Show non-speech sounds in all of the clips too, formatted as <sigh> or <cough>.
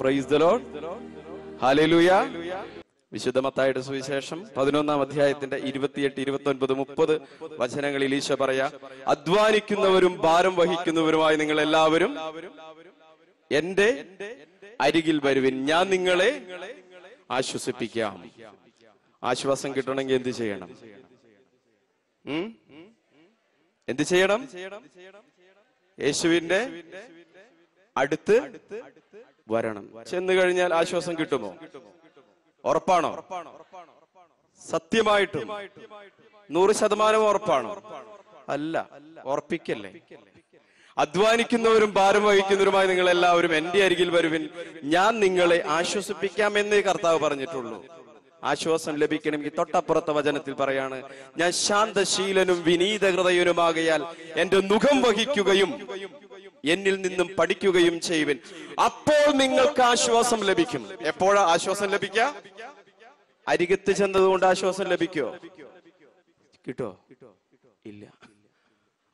price വിശുദ്ധ മത്തായുടെ സുവിശേഷം പതിനൊന്നാം അധ്യായത്തിന്റെ ഇരുപത്തിയെട്ട് ഇരുപത്തി ഒൻപത് മുപ്പത് വചനങ്ങളിൽ ഈശോ പറയാ അധ്വാനിക്കുന്നവരും ഭാരം വഹിക്കുന്നവരുമായി നിങ്ങൾ എല്ലാവരും എന്റെ അരികിൽ വരുവിൻ ഞാൻ നിങ്ങളെ ആശ്വസിപ്പിക്കാം ആശ്വാസം കിട്ടണമെങ്കിൽ എന്ത് ചെയ്യണം എന്ത് ചെയ്യണം യേശുവിന്റെ അടുത്ത് വരണം ചെന്ന് കഴിഞ്ഞാൽ ആശ്വാസം കിട്ടുമോ ഉറപ്പാണോ സത്യമായിട്ടും നൂറ് ശതമാനം ഉറപ്പാണോ അല്ല ഉറപ്പിക്കല്ലേ അധ്വാനിക്കുന്നവരും ഭാരം വഹിക്കുന്നവരുമായി നിങ്ങൾ എല്ലാവരും എന്റെ അരികിൽ വരുവിൻ ഞാൻ നിങ്ങളെ ആശ്വസിപ്പിക്കാമെന്നേ കർത്താവ് പറഞ്ഞിട്ടുള്ളൂ ആശ്വാസം ലഭിക്കണമെങ്കിൽ തൊട്ടപ്പുറത്തെ വചനത്തിൽ പറയാണ് ഞാൻ ശാന്തശീലനും വിനീത എന്റെ മുഖം വഹിക്കുകയും എന്നിൽ നിന്നും പഠിക്കുകയും ചെയ്യുവിൻ അപ്പോൾ നിങ്ങൾക്ക് ആശ്വാസം ലഭിക്കും എപ്പോഴാ ആശ്വാസം ലഭിക്ക അരികത്ത് ചെന്നതുകൊണ്ട് ആശ്വാസം ലഭിക്കോ കിട്ടോ ഇല്ല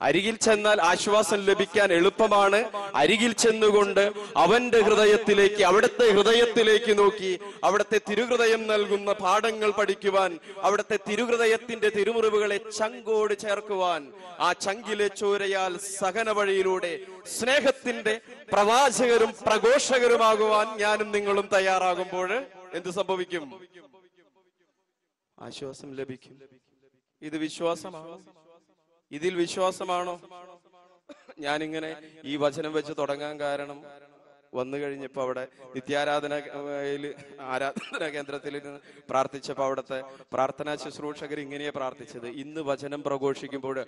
അരികിൽ ചെന്നാൽ ആശ്വാസം ലഭിക്കാൻ എളുപ്പമാണ് അരികിൽ ചെന്നുകൊണ്ട് അവന്റെ ഹൃദയത്തിലേക്ക് അവിടുത്തെ ഹൃദയത്തിലേക്ക് നോക്കി അവിടുത്തെ തിരുഹൃദയം നൽകുന്ന പാഠങ്ങൾ പഠിക്കുവാൻ അവിടുത്തെ തിരുഹൃദയത്തിന്റെ തിരുമുറിവുകളെ ചങ്കോട് ചേർക്കുവാൻ ആ ചങ്കിലെ ചോരയാൽ സഹന വഴിയിലൂടെ സ്നേഹത്തിന്റെ പ്രവാചകരും പ്രഘോഷകരുമാകുവാൻ ഞാനും നിങ്ങളും തയ്യാറാകുമ്പോൾ എന്ത് സംഭവിക്കും ആശ്വാസം ലഭിക്കും ഇത് വിശ്വാസമാണ് ഇതിൽ വിശ്വാസമാണോ ഞാനിങ്ങനെ ഈ വചനം വെച്ച് തുടങ്ങാൻ കാരണം വന്നു കഴിഞ്ഞപ്പോൾ അവിടെ നിത്യാരാധനയിൽ ആരാധനാ കേന്ദ്രത്തിൽ പ്രാർത്ഥിച്ചപ്പോൾ അവിടുത്തെ പ്രാർത്ഥനാ ശുശ്രൂഷകർ ഇങ്ങനെ പ്രാർത്ഥിച്ചത് ഇന്ന് വചനം പ്രഘോഷിക്കുമ്പോൾ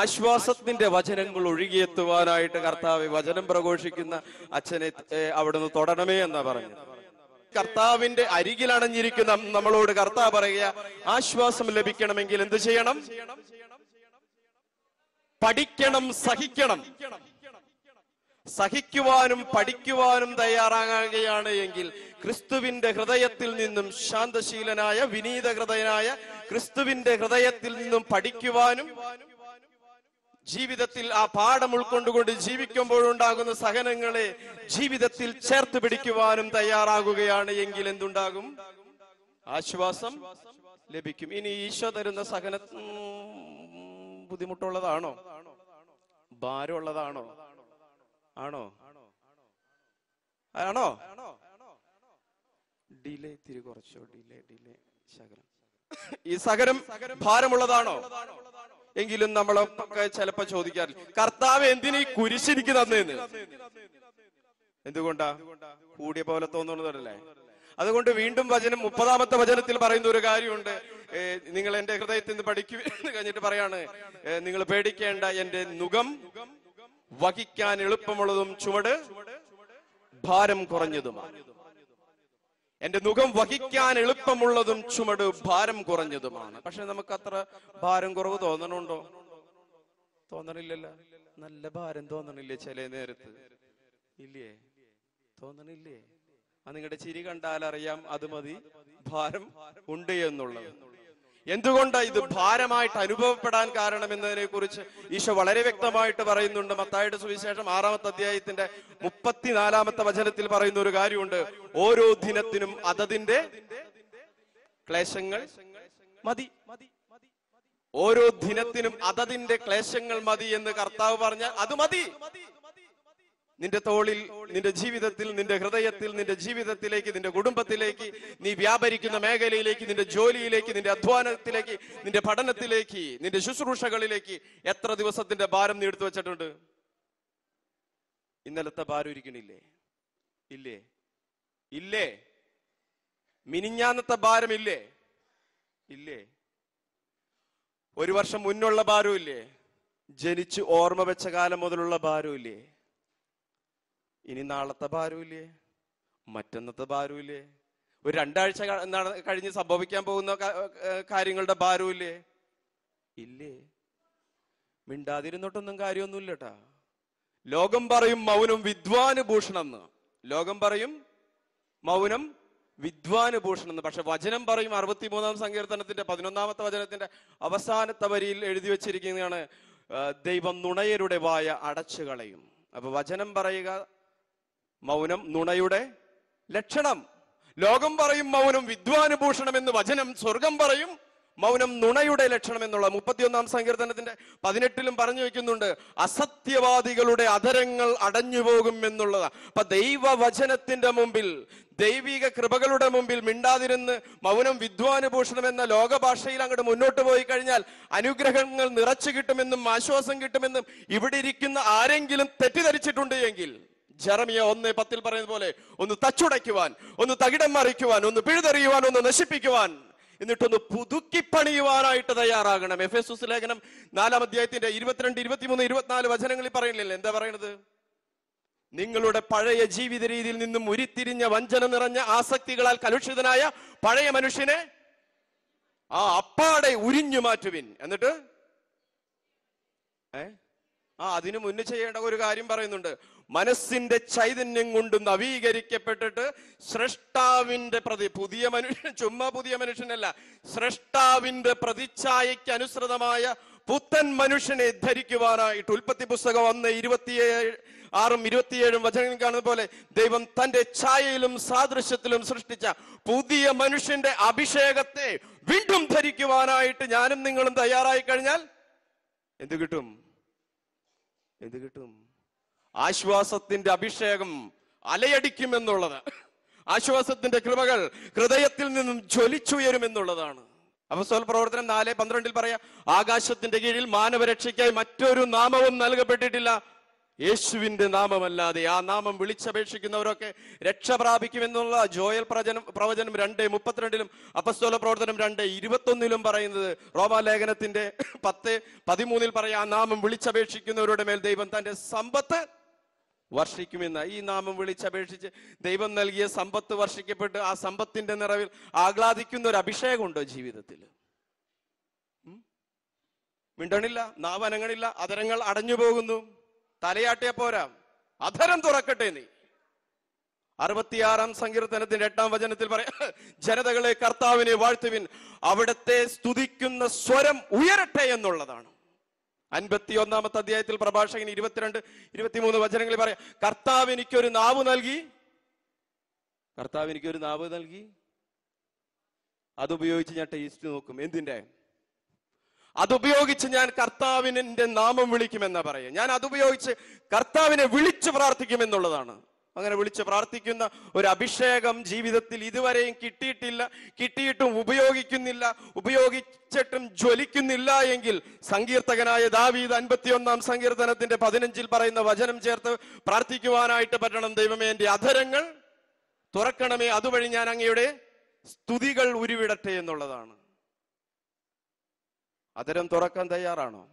ആശ്വാസത്തിന്റെ വചനങ്ങൾ ഒഴുകിയെത്തുവാനായിട്ട് കർത്താവ് വചനം പ്രഘോഷിക്കുന്ന അച്ഛനെ അവിടുന്ന് തൊടണമേ എന്നാ പറഞ്ഞു കർത്താവിന്റെ അരികിൽ അണഞ്ഞിരിക്കുന്ന നമ്മളോട് കർത്താവ് പറയുക ആശ്വാസം ലഭിക്കണമെങ്കിൽ എന്ത് ചെയ്യണം പഠിക്കണം സഹിക്കണം സഹിക്കുവാനും പഠിക്കുവാനും തയ്യാറാകുകയാണ് എങ്കിൽ ക്രിസ്തുവിന്റെ ഹൃദയത്തിൽ നിന്നും ശാന്തശീലനായ വിനീത ഹൃദയനായ ക്രിസ്തുവിന്റെ ഹൃദയത്തിൽ നിന്നും പഠിക്കുവാനും ജീവിതത്തിൽ ആ പാഠം ഉൾക്കൊണ്ടുകൊണ്ട് ജീവിക്കുമ്പോഴുണ്ടാകുന്ന സഹനങ്ങളെ ജീവിതത്തിൽ ചേർത്ത് പിടിക്കുവാനും തയ്യാറാകുകയാണ് എങ്കിൽ എന്തുണ്ടാകും ആശ്വാസം ലഭിക്കും ഇനി ഈശോ തരുന്ന സഹനം ബുദ്ധിമുട്ടുള്ളതാണോ ഭാരമുള്ളതാണോ ആണോ ആണോ ഡിലേ തിരി കുറച്ചോ ഡിലേ ഡിലേ ശകലം ഈ സകരം ഭാരമുള്ളതാണോ എങ്കിലും നമ്മളൊക്കെ ചിലപ്പോ ചോദിക്കാറില്ല കർത്താവ് എന്തിനീ ഈ കുരിശിരിക്കുന്നതെന്ന് എന്തുകൊണ്ടാ കൂടിയ പോലെ തോന്നുന്നതല്ലേ അതുകൊണ്ട് വീണ്ടും വചനം മുപ്പതാമത്തെ വചനത്തിൽ പറയുന്ന ഒരു കാര്യമുണ്ട് നിങ്ങൾ എന്റെ ഹൃദയത്തിൽ നിന്ന് പഠിക്കൂ എന്ന് കഴിഞ്ഞിട്ട് പറയാണ് നിങ്ങൾ പേടിക്കേണ്ട എന്റെ നുഖം വഹിക്കാൻ എളുപ്പമുള്ളതും ചുവട് ഭാരം കുറഞ്ഞതുമാണ് എന്റെ മുഖം വഹിക്കാൻ എളുപ്പമുള്ളതും ചുമട് ഭാരം കുറഞ്ഞതുമാണ് പക്ഷെ നമുക്ക് അത്ര ഭാരം കുറവ് തോന്നണുണ്ടോ തോന്നണില്ലല്ലോ നല്ല ഭാരം തോന്നണില്ലേ ചില നേരത്ത് ഇല്ലേ തോന്നണില്ലേ നിങ്ങളുടെ ചിരി കണ്ടാൽ അറിയാം അത് മതി ഭാരം ഉണ്ട് എന്നുള്ളത് എന്തുകൊണ്ടാണ് ഇത് ഭാരമായിട്ട് അനുഭവപ്പെടാൻ കാരണം എന്നതിനെ കുറിച്ച് ഈശോ വളരെ വ്യക്തമായിട്ട് പറയുന്നുണ്ട് മത്തായിട്ട് സുവിശേഷം ആറാമത്തെ അധ്യായത്തിന്റെ മുപ്പത്തിനാലാമത്തെ വചനത്തിൽ പറയുന്ന ഒരു കാര്യമുണ്ട് ഓരോ ദിനത്തിനും അതതിന്റെ ക്ലേശങ്ങൾ മതി ഓരോ ദിനത്തിനും അതതിന്റെ ക്ലേശങ്ങൾ മതി എന്ന് കർത്താവ് പറഞ്ഞാൽ അത് മതി നിന്റെ തോളിൽ നിന്റെ ജീവിതത്തിൽ നിന്റെ ഹൃദയത്തിൽ നിന്റെ ജീവിതത്തിലേക്ക് നിന്റെ കുടുംബത്തിലേക്ക് നീ വ്യാപരിക്കുന്ന മേഖലയിലേക്ക് നിന്റെ ജോലിയിലേക്ക് നിന്റെ അധ്വാനത്തിലേക്ക് നിന്റെ പഠനത്തിലേക്ക് നിന്റെ ശുശ്രൂഷകളിലേക്ക് എത്ര ദിവസത്തിന്റെ ഭാരം നീ എടുത്തു വെച്ചിട്ടുണ്ട് ഇന്നലത്തെ ഭാരം ഇരിക്കണില്ലേ ഇല്ലേ ഇല്ലേ മിനിഞ്ഞാന്നത്തെ ഭാരം ഇല്ലേ ഇല്ലേ ഒരു വർഷം മുന്നുള്ള ഇല്ലേ ജനിച്ചു ഓർമ്മ വെച്ച കാലം മുതലുള്ള ഇല്ലേ ഇനി നാളത്തെ ഭാരമില്ലേ മറ്റന്നത്തെ ഭാരമില്ലേ ഒരു രണ്ടാഴ്ച കഴിഞ്ഞ് സംഭവിക്കാൻ പോകുന്ന കാര്യങ്ങളുടെ ഭാരമില്ലേ ഇല്ലേ മിണ്ടാതിരുന്നിട്ടൊന്നും കാര്യമൊന്നുമില്ലട്ടാ ലോകം പറയും മൗനം വിദ്വാന് ഭൂഷണം എന്ന് ലോകം പറയും മൗനം വിദ്വാന് ഭൂഷണം എന്ന് പക്ഷെ വചനം പറയും മൂന്നാം സങ്കീർത്തനത്തിന്റെ പതിനൊന്നാമത്തെ വചനത്തിന്റെ അവസാനത്തെ വരിയിൽ എഴുതി വെച്ചിരിക്കുന്നതാണ് ദൈവം നുണയരുടെ വായ അടച്ചു കളയും അപ്പൊ വചനം പറയുക മൗനം നുണയുടെ ലക്ഷണം ലോകം പറയും മൗനം വിദ്വാനുഭൂഷണം എന്ന് വചനം സ്വർഗം പറയും മൗനം നുണയുടെ ലക്ഷണം എന്നുള്ള മുപ്പത്തിയൊന്നാം സങ്കീർത്തനത്തിന്റെ പതിനെട്ടിലും പറഞ്ഞു വെക്കുന്നുണ്ട് അസത്യവാദികളുടെ അധരങ്ങൾ പോകും എന്നുള്ളത് അപ്പൊ ദൈവവചനത്തിന്റെ മുമ്പിൽ ദൈവിക കൃപകളുടെ മുമ്പിൽ മിണ്ടാതിരുന്ന് മൗനം വിദ്വാനുഭൂഷണം എന്ന ലോകഭാഷയിൽ അങ്ങോട്ട് മുന്നോട്ട് പോയി കഴിഞ്ഞാൽ അനുഗ്രഹങ്ങൾ നിറച്ചു കിട്ടുമെന്നും ആശ്വാസം കിട്ടുമെന്നും ഇവിടെ ഇരിക്കുന്ന ആരെങ്കിലും തെറ്റിദ്ധരിച്ചിട്ടുണ്ട് എങ്കിൽ ജറമിയ ഒന്ന് പത്തിൽ പറയുന്നത് പോലെ ഒന്ന് തച്ചുടയ്ക്കുവാൻ ഒന്ന് തകിടം മറിക്കുവാൻ ഒന്ന് പിഴുതെറിയുവാൻ ഒന്ന് നശിപ്പിക്കുവാൻ എന്നിട്ടൊന്ന് പുതുക്കി പണിയുവാനായിട്ട് തയ്യാറാകണം എഫ് എസ് ലേഖനം നാലാം അധ്യായത്തിന്റെ ഇരുപത്തിരണ്ട് ഇരുപത്തിമൂന്ന് ഇരുപത്തിനാല് വചനങ്ങളിൽ പറയുന്നില്ല എന്താ പറയണത് നിങ്ങളുടെ പഴയ ജീവിത രീതിയിൽ നിന്നും ഉരുത്തിരിഞ്ഞ വഞ്ചന നിറഞ്ഞ ആസക്തികളാൽ കലുഷിതനായ പഴയ മനുഷ്യനെ ആ അപ്പാടെ ഉരിഞ്ഞു മാറ്റുവിൻ എന്നിട്ട് ഏ ആ അതിനു മുന്നേ ചെയ്യേണ്ട ഒരു കാര്യം പറയുന്നുണ്ട് മനസ്സിന്റെ ചൈതന്യം കൊണ്ട് നവീകരിക്കപ്പെട്ടിട്ട് സൃഷ്ടാവിന്റെ പ്രതി പുതിയ മനുഷ്യൻ ചുമ്മാ പുതിയ മനുഷ്യനല്ല സൃഷ്ടാവിന്റെ പ്രതിച്ഛായയ്ക്ക് അനുസൃതമായ പുത്തൻ മനുഷ്യനെ ധരിക്കുവാനായിട്ട് ഉൽപ്പത്തി പുസ്തകം ഒന്ന് ഇരുപത്തിയേഴ് ആറും ഇരുപത്തിയേഴും വചനങ്ങൾ കാണുന്ന പോലെ ദൈവം തന്റെ ഛായയിലും സാദൃശ്യത്തിലും സൃഷ്ടിച്ച പുതിയ മനുഷ്യന്റെ അഭിഷേകത്തെ വീണ്ടും ധരിക്കുവാനായിട്ട് ഞാനും നിങ്ങളും തയ്യാറായി കഴിഞ്ഞാൽ എന്ത് കിട്ടും എന്ത് കിട്ടും ആശ്വാസത്തിന്റെ അഭിഷേകം എന്നുള്ളത് ആശ്വാസത്തിന്റെ കൃപകൾ ഹൃദയത്തിൽ നിന്നും എന്നുള്ളതാണ് അപസ്തോൽ പ്രവർത്തനം നാല് പന്ത്രണ്ടിൽ പറയാം ആകാശത്തിന്റെ കീഴിൽ മാനവരക്ഷയ്ക്കായി മറ്റൊരു നാമവും നൽകപ്പെട്ടിട്ടില്ല യേശുവിന്റെ നാമമല്ലാതെ ആ നാമം വിളിച്ചപേക്ഷിക്കുന്നവരൊക്കെ രക്ഷ പ്രാപിക്കുമെന്നുള്ള ജോയൽ പ്രചനം പ്രവചനം രണ്ട് മുപ്പത്തിരണ്ടിലും അപസ്തോല പ്രവർത്തനം രണ്ട് ഇരുപത്തൊന്നിലും പറയുന്നത് റോമാലേഖനത്തിന്റെ പത്ത് പതിമൂന്നിൽ പറയാ ആ നാമം വിളിച്ചപേക്ഷിക്കുന്നവരുടെ മേൽ ദൈവം തന്റെ സമ്പത്ത് വർഷിക്കുമെന്ന് ഈ നാമം വിളിച്ചപേക്ഷിച്ച് ദൈവം നൽകിയ സമ്പത്ത് വർഷിക്കപ്പെട്ട് ആ സമ്പത്തിന്റെ നിറവിൽ ആഹ്ലാദിക്കുന്ന ഒരു അഭിഷേകമുണ്ടോ ജീവിതത്തിൽ മിണ്ടണില്ല നാവനങ്ങളില്ല അതരങ്ങൾ അടഞ്ഞു പോകുന്നു തലയാട്ടിയ പോരാ അധരം തുറക്കട്ടെ നീ അറുപത്തിയാറാം സങ്കീർത്തനത്തിന്റെ എട്ടാം വചനത്തിൽ പറയാം ജനതകളെ കർത്താവിനെ വാഴ്ത്തുവിൻ അവിടത്തെ സ്തുതിക്കുന്ന സ്വരം ഉയരട്ടെ എന്നുള്ളതാണ് അൻപത്തി ഒന്നാമത്തെ അധ്യായത്തിൽ പ്രഭാഷകൻ ഇരുപത്തിരണ്ട് ഇരുപത്തിമൂന്ന് വചനങ്ങളിൽ പറയാം കർത്താവ് എനിക്കൊരു നാവ് നൽകി കർത്താവ് എനിക്കൊരു നാവ് നൽകി അതുപയോഗിച്ച് ഞാൻ ടേസ്റ്റ് നോക്കും എന്തിൻ്റെ അതുപയോഗിച്ച് ഞാൻ കർത്താവിനെ നാമം വിളിക്കുമെന്നാ പറയാം ഞാൻ അതുപയോഗിച്ച് കർത്താവിനെ വിളിച്ചു പ്രാർത്ഥിക്കുമെന്നുള്ളതാണ് അങ്ങനെ വിളിച്ച് പ്രാർത്ഥിക്കുന്ന ഒരു അഭിഷേകം ജീവിതത്തിൽ ഇതുവരെയും കിട്ടിയിട്ടില്ല കിട്ടിയിട്ടും ഉപയോഗിക്കുന്നില്ല ഉപയോഗിച്ചിട്ടും ജ്വലിക്കുന്നില്ല എങ്കിൽ സങ്കീർത്തകനായ ദാവീദ് അൻപത്തിയൊന്നാം സങ്കീർത്തനത്തിന്റെ പതിനഞ്ചിൽ പറയുന്ന വചനം ചേർത്ത് പ്രാർത്ഥിക്കുവാനായിട്ട് പറ്റണം ദൈവമേ എന്റെ അധരങ്ങൾ തുറക്കണമേ അതുവഴി ഞാൻ അങ്ങയുടെ സ്തുതികൾ ഉരുവിടട്ടെ എന്നുള്ളതാണ് അധരം തുറക്കാൻ തയ്യാറാണോ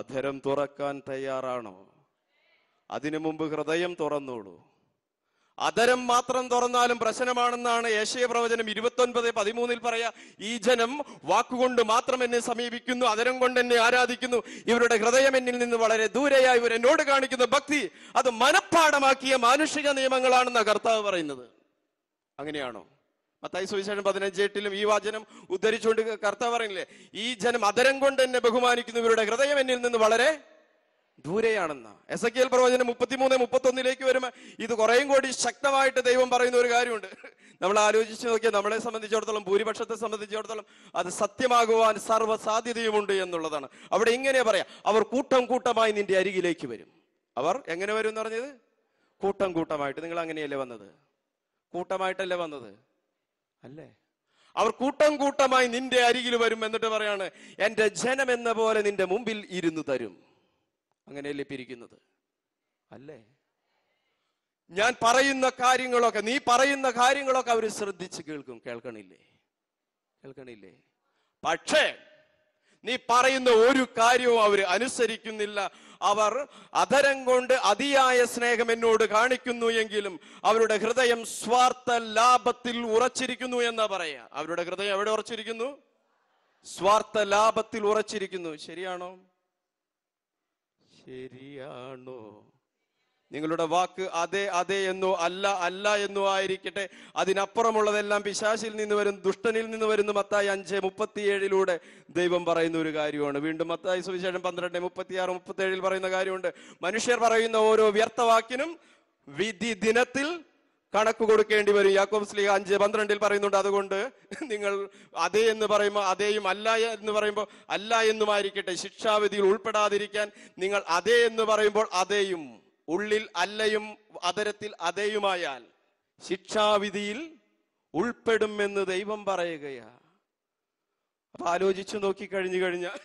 അധരം തുറക്കാൻ തയ്യാറാണോ അതിനു മുമ്പ് ഹൃദയം തുറന്നോളൂ അധരം മാത്രം തുറന്നാലും പ്രശ്നമാണെന്നാണ് ഏഷ്യ പ്രവചനം ഇരുപത്തൊൻപത് പതിമൂന്നിൽ പറയാ ഈ ജനം വാക്കുകൊണ്ട് മാത്രം എന്നെ സമീപിക്കുന്നു അതരം കൊണ്ട് എന്നെ ആരാധിക്കുന്നു ഇവരുടെ ഹൃദയം എന്നിൽ നിന്ന് വളരെ ദൂരെയായി ഇവർ എന്നോട് കാണിക്കുന്ന ഭക്തി അത് മനഃപ്പാടമാക്കിയ മാനുഷിക നിയമങ്ങളാണെന്ന കർത്താവ് പറയുന്നത് അങ്ങനെയാണോ മത്തായി സുവിശേഷം പതിനഞ്ച് എട്ടിലും ഈ വാചനം ഉദ്ധരിച്ചുകൊണ്ട് കർത്താവ് പറയുന്നില്ലേ ഈ ജനം അതരം കൊണ്ട് എന്നെ ബഹുമാനിക്കുന്നവരുടെ ഹൃദയം എന്നിൽ നിന്ന് വളരെ ദൂരെയാണെന്ന എസ് എ കെ എൽ പ്രവചനം മുപ്പത്തിമൂന്ന് ഒന്നിലേക്ക് വരുമ്പോൾ ഇത് കുറേയും കൂടി ശക്തമായിട്ട് ദൈവം പറയുന്ന ഒരു കാര്യമുണ്ട് നമ്മൾ ആലോചിച്ച് നോക്കിയാൽ നമ്മളെ സംബന്ധിച്ചിടത്തോളം ഭൂരിപക്ഷത്തെ സംബന്ധിച്ചിടത്തോളം അത് സത്യമാകുവാൻ സർവ്വ സാധ്യതയുമുണ്ട് എന്നുള്ളതാണ് അവിടെ ഇങ്ങനെ പറയാം അവർ കൂട്ടം കൂട്ടമായി നിന്റെ അരികിലേക്ക് വരും അവർ എങ്ങനെ വരും എന്ന് പറഞ്ഞത് കൂട്ടം കൂട്ടമായിട്ട് നിങ്ങൾ അങ്ങനെയല്ലേ വന്നത് കൂട്ടമായിട്ടല്ലേ വന്നത് അല്ലേ അവർ കൂട്ടം കൂട്ടമായി നിന്റെ അരികിൽ വരും എന്നിട്ട് പറയാണ് എൻ്റെ ജനം എന്ന പോലെ നിന്റെ മുമ്പിൽ ഇരുന്നു തരും അങ്ങനെയല്ലേ പിരിക്കുന്നത് അല്ലേ ഞാൻ പറയുന്ന കാര്യങ്ങളൊക്കെ നീ പറയുന്ന കാര്യങ്ങളൊക്കെ അവർ ശ്രദ്ധിച്ച് കേൾക്കും കേൾക്കണില്ലേ കേൾക്കണില്ലേ പക്ഷേ നീ പറയുന്ന ഒരു കാര്യവും അവർ അനുസരിക്കുന്നില്ല അവർ അധരം കൊണ്ട് അതിയായ സ്നേഹം എന്നോട് കാണിക്കുന്നു എങ്കിലും അവരുടെ ഹൃദയം സ്വാർത്ഥ ലാഭത്തിൽ ഉറച്ചിരിക്കുന്നു എന്നാ പറയാ അവരുടെ ഹൃദയം എവിടെ ഉറച്ചിരിക്കുന്നു സ്വാർത്ഥ ലാഭത്തിൽ ഉറച്ചിരിക്കുന്നു ശരിയാണോ ശരിയാണോ നിങ്ങളുടെ വാക്ക് അതെ അതെ എന്നോ അല്ല അല്ല എന്നോ ആയിരിക്കട്ടെ അതിനപ്പുറമുള്ളതെല്ലാം പിശാശിൽ നിന്ന് വരും ദുഷ്ടനിൽ നിന്ന് വരുന്ന മത്തായി അഞ്ച് മുപ്പത്തിയേഴിലൂടെ ദൈവം പറയുന്ന ഒരു കാര്യമാണ് വീണ്ടും മത്തായി സുവിശേഷം പന്ത്രണ്ട് മുപ്പത്തിയാറ് മുപ്പത്തിയേഴിൽ പറയുന്ന കാര്യമുണ്ട് മനുഷ്യർ പറയുന്ന ഓരോ വ്യർത്ഥവാക്കിനും വിധി ദിനത്തിൽ കണക്ക് കൊടുക്കേണ്ടി വരും യാക്കോബ് സ്ലീഹ അഞ്ച് പന്ത്രണ്ടിൽ പറയുന്നുണ്ട് അതുകൊണ്ട് നിങ്ങൾ അതേ എന്ന് പറയുമ്പോൾ അതേയും അല്ല എന്ന് പറയുമ്പോൾ അല്ല എന്നുമായിരിക്കട്ടെ ശിക്ഷാവിധിയിൽ ഉൾപ്പെടാതിരിക്കാൻ നിങ്ങൾ അതേ എന്ന് പറയുമ്പോൾ അതേയും ഉള്ളിൽ അല്ലയും അതരത്തിൽ അതേയുമായാൽ ശിക്ഷാവിധിയിൽ ഉൾപ്പെടുമെന്ന് ദൈവം പറയുകയാണ് അപ്പൊ ആലോചിച്ചു നോക്കിക്കഴിഞ്ഞു കഴിഞ്ഞാൽ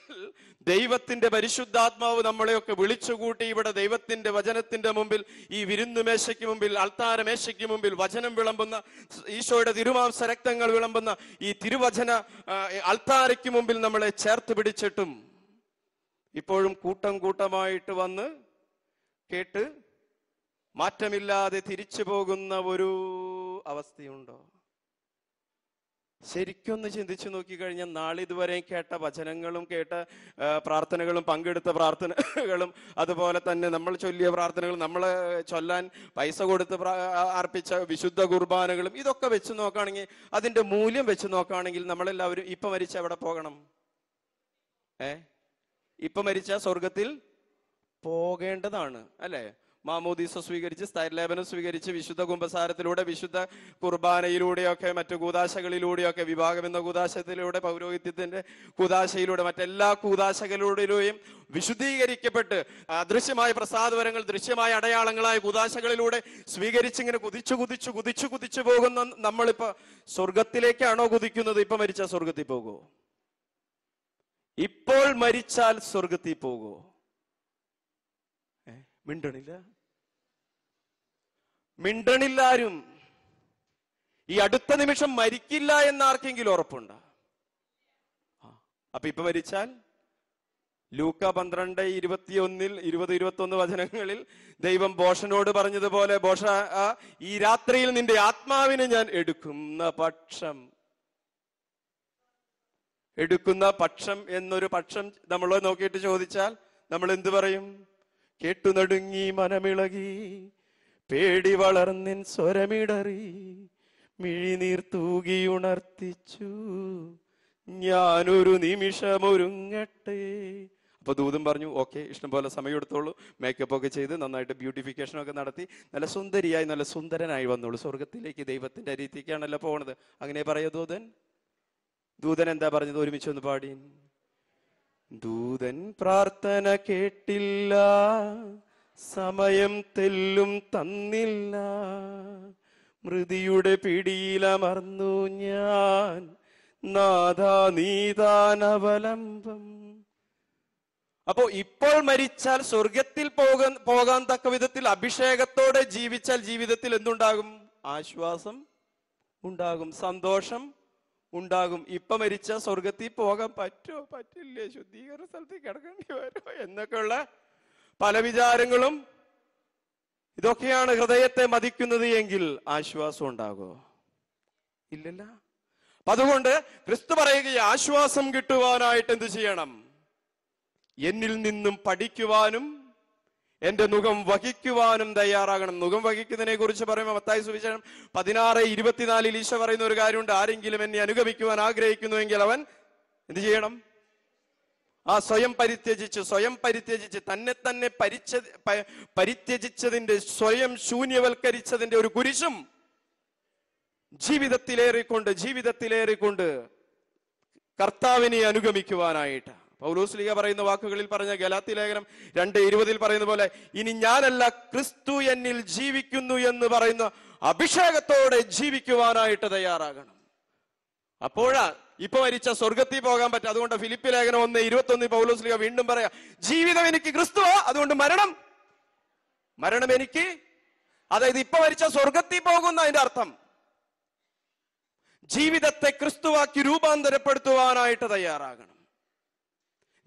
ദൈവത്തിന്റെ പരിശുദ്ധാത്മാവ് നമ്മളെയൊക്കെ വിളിച്ചുകൂട്ടി ഇവിടെ ദൈവത്തിന്റെ വചനത്തിന്റെ മുമ്പിൽ ഈ വിരുന്നുമേശയ്ക്ക് മുമ്പിൽ അൾത്താരമേശയ്ക്ക് മുമ്പിൽ വചനം വിളമ്പുന്ന ഈശോയുടെ തിരുമാംസ രക്തങ്ങൾ വിളമ്പുന്ന ഈ തിരുവചന അൾത്താരയ്ക്ക് മുമ്പിൽ നമ്മളെ ചേർത്ത് പിടിച്ചിട്ടും ഇപ്പോഴും കൂട്ടം കൂട്ടമായിട്ട് വന്ന് കേട്ട് മാറ്റമില്ലാതെ തിരിച്ചു പോകുന്ന ഒരു അവസ്ഥയുണ്ടോ ശരിക്കൊന്ന് ചിന്തിച്ചു നോക്കിക്കഴിഞ്ഞാൽ നാളെ ഇതുവരെ കേട്ട വചനങ്ങളും കേട്ട പ്രാർത്ഥനകളും പങ്കെടുത്ത പ്രാർത്ഥനകളും അതുപോലെ തന്നെ നമ്മൾ ചൊല്ലിയ പ്രാർത്ഥനകളും നമ്മൾ ചൊല്ലാൻ പൈസ കൊടുത്ത് അർപ്പിച്ച വിശുദ്ധ കുർബാനകളും ഇതൊക്കെ വെച്ച് നോക്കുകയാണെങ്കിൽ അതിന്റെ മൂല്യം വെച്ച് നോക്കുകയാണെങ്കിൽ നമ്മളെല്ലാവരും ഇപ്പൊ മരിച്ച എവിടെ പോകണം ഏ ഇപ്പൊ മരിച്ച സ്വർഗത്തിൽ പോകേണ്ടതാണ് അല്ലേ മാമോദീസ സ്വീകരിച്ച് സ്ഥൈർലേപനം സ്വീകരിച്ച് വിശുദ്ധ കുംഭസാരത്തിലൂടെ വിശുദ്ധ കുർബാനയിലൂടെയൊക്കെ മറ്റു കൂതാശകളിലൂടെയൊക്കെ വിഭാഗം എന്ന കൂതാശത്തിലൂടെ പൗരോഹിത്യത്തിന്റെ കൂതാശയിലൂടെ മറ്റെല്ലാ കൂതാശകളിലൂടെയും വിശുദ്ധീകരിക്കപ്പെട്ട് അദൃശ്യമായ പ്രസാദവരങ്ങൾ ദൃശ്യമായ അടയാളങ്ങളായ കൂതാശകളിലൂടെ ഇങ്ങനെ കുതിച്ചു കുതിച്ചു കുതിച്ചു കുതിച്ചു പോകുന്ന നമ്മളിപ്പോ സ്വർഗത്തിലേക്കാണോ കുതിക്കുന്നത് ഇപ്പൊ മരിച്ചാൽ സ്വർഗത്തിൽ പോകുമോ ഇപ്പോൾ മരിച്ചാൽ സ്വർഗത്തിൽ പോകുമോ മിണ്ടണില്ല മിണ്ടണില്ലാരും ഈ അടുത്ത നിമിഷം മരിക്കില്ല എന്ന് ആർക്കെങ്കിലും അപ്പൊ ഇപ്പൊ മരിച്ചാൽ ലൂക്ക പന്ത്രണ്ട് ഇരുപത്തിയൊന്നിൽ ഇരുപത് ഒന്ന് വചനങ്ങളിൽ ദൈവം ബോഷനോട് പറഞ്ഞതുപോലെ ബോഷ ഈ രാത്രിയിൽ നിന്റെ ആത്മാവിനെ ഞാൻ എടുക്കുന്ന പക്ഷം എടുക്കുന്ന പക്ഷം എന്നൊരു പക്ഷം നമ്മൾ നോക്കിയിട്ട് ചോദിച്ചാൽ നമ്മൾ എന്തു പറയും കേട്ടു നടുങ്ങി മനമിളകി പേടി വളർന്നിൻ സ്വരമിടറി മിഴിനീർ തൂകി ഉണർത്തിച്ചു ഞാനൊരു നിമിഷമൊരുങ്ങട്ടെ അപ്പോൾ ദൂതും പറഞ്ഞു ഓക്കെ ഇഷ്ടം പോലെ സമയം എടുത്തോളൂ മേക്കപ്പ് ഒക്കെ ചെയ്ത് നന്നായിട്ട് ഒക്കെ നടത്തി നല്ല സുന്ദരിയായി നല്ല സുന്ദരനായി വന്നോളൂ സ്വർഗത്തിലേക്ക് ദൈവത്തിന്റെ രീതിക്കാണല്ലോ പോണത് അങ്ങനെ പറയോ ദൂതൻ ദൂതൻ എന്താ പറഞ്ഞത് ഒന്ന് പാടീൻ ദൂതൻ പ്രാർത്ഥന കേട്ടില്ല സമയം തെല്ലും തന്നില്ല മൃതിയുടെ പിടിയിലമർന്നു ഞാൻ നാഥാ നീതാനവലംബം അപ്പോ ഇപ്പോൾ മരിച്ചാൽ സ്വർഗത്തിൽ പോകാൻ പോകാൻ തക്ക വിധത്തിൽ അഭിഷേകത്തോടെ ജീവിച്ചാൽ ജീവിതത്തിൽ എന്തുണ്ടാകും ആശ്വാസം ഉണ്ടാകും സന്തോഷം ഉണ്ടാകും ഇപ്പൊ മരിച്ച സ്വർഗത്തിൽ പോകാൻ പറ്റോ പറ്റില്ലേ ശുദ്ധീകരണ സ്ഥലത്തിൽ കിടക്കേണ്ടി വരുമോ എന്നൊക്കെയുള്ള പല വിചാരങ്ങളും ഇതൊക്കെയാണ് ഹൃദയത്തെ മതിക്കുന്നത് എങ്കിൽ ആശ്വാസം ഉണ്ടാകുമോ ഇല്ലല്ല അപ്പൊ അതുകൊണ്ട് ക്രിസ്തു പറയുക ആശ്വാസം കിട്ടുവാനായിട്ട് എന്ത് ചെയ്യണം എന്നിൽ നിന്നും പഠിക്കുവാനും എന്റെ മുഖം വഹിക്കുവാനും തയ്യാറാകണം മുഖം വഹിക്കുന്നതിനെ കുറിച്ച് പറയുമ്പോൾ മത്തായി സുവിശേഷം പതിനാറ് ഇരുപത്തിനാലിൽ ഈശോ പറയുന്ന ഒരു കാര്യമുണ്ട് ആരെങ്കിലും എന്നെ അനുഗമിക്കുവാൻ ആഗ്രഹിക്കുന്നുവെങ്കിൽ അവൻ എന്ത് ചെയ്യണം ആ സ്വയം പരിത്യജിച്ച് സ്വയം പരിത്യജിച്ച് തന്നെ തന്നെ പരിച്ച പരിത്യജിച്ചതിന്റെ സ്വയം ശൂന്യവൽക്കരിച്ചതിന്റെ ഒരു കുരിശും ജീവിതത്തിലേറിക്കൊണ്ട് ജീവിതത്തിലേറിക്കൊണ്ട് കർത്താവിനെ അനുഗമിക്കുവാനായിട്ട് ലീഗ പറയുന്ന വാക്കുകളിൽ പറഞ്ഞ ഗലാത്തി ലേഖനം രണ്ട് ഇരുപതിൽ പറയുന്ന പോലെ ഇനി ഞാനല്ല ക്രിസ്തു എന്നിൽ ജീവിക്കുന്നു എന്ന് പറയുന്ന അഭിഷേകത്തോടെ ജീവിക്കുവാനായിട്ട് തയ്യാറാകണം അപ്പോഴാ ഇപ്പൊ മരിച്ച സ്വർഗത്തിൽ പോകാൻ പറ്റും അതുകൊണ്ട് ഫിലിപ്പി ലേഖനം ഒന്ന് പൗലൂസ് ലീഗ വീണ്ടും പറയാ ജീവിതം എനിക്ക് ക്രിസ്തു അതുകൊണ്ട് മരണം മരണം എനിക്ക് അതായത് ഇപ്പൊ മരിച്ച സ്വർഗത്തിൽ പോകുന്ന അതിന്റെ അർത്ഥം ജീവിതത്തെ ക്രിസ്തുവാക്കി രൂപാന്തരപ്പെടുത്തുവാനായിട്ട് തയ്യാറാകണം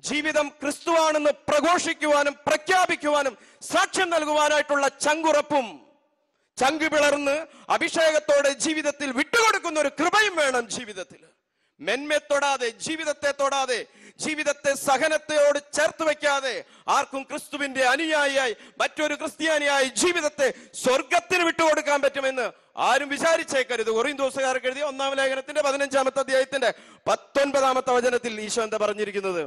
ജീവിതം ക്രിസ്തുവാണെന്ന് പ്രഘോഷിക്കുവാനും പ്രഖ്യാപിക്കുവാനും സാക്ഷ്യം നൽകുവാനായിട്ടുള്ള ചങ്കുറപ്പും ചങ്കു പിളർന്ന് അഭിഷേകത്തോടെ ജീവിതത്തിൽ വിട്ടുകൊടുക്കുന്ന ഒരു കൃപയും വേണം ജീവിതത്തിൽ മെന്മെ തൊടാതെ ജീവിതത്തെ തൊടാതെ ജീവിതത്തെ സഹനത്തെയോട് ചേർത്ത് വെക്കാതെ ആർക്കും ക്രിസ്തുവിന്റെ അനുയായിയായി മറ്റൊരു ക്രിസ്ത്യാനിയായി ജീവിതത്തെ സ്വർഗത്തിന് വിട്ടുകൊടുക്കാൻ പറ്റുമെന്ന് ആരും വിചാരിച്ചേക്കരുത് ഒറിയും ദിവസക്കാർക്ക് എഴുതിയ ഒന്നാം ലേഖനത്തിന്റെ പതിനഞ്ചാമത്തെ അധ്യായത്തിന്റെ പത്തൊൻപതാമത്തെ വചനത്തിൽ ഈശോ എന്താ പറഞ്ഞിരിക്കുന്നത്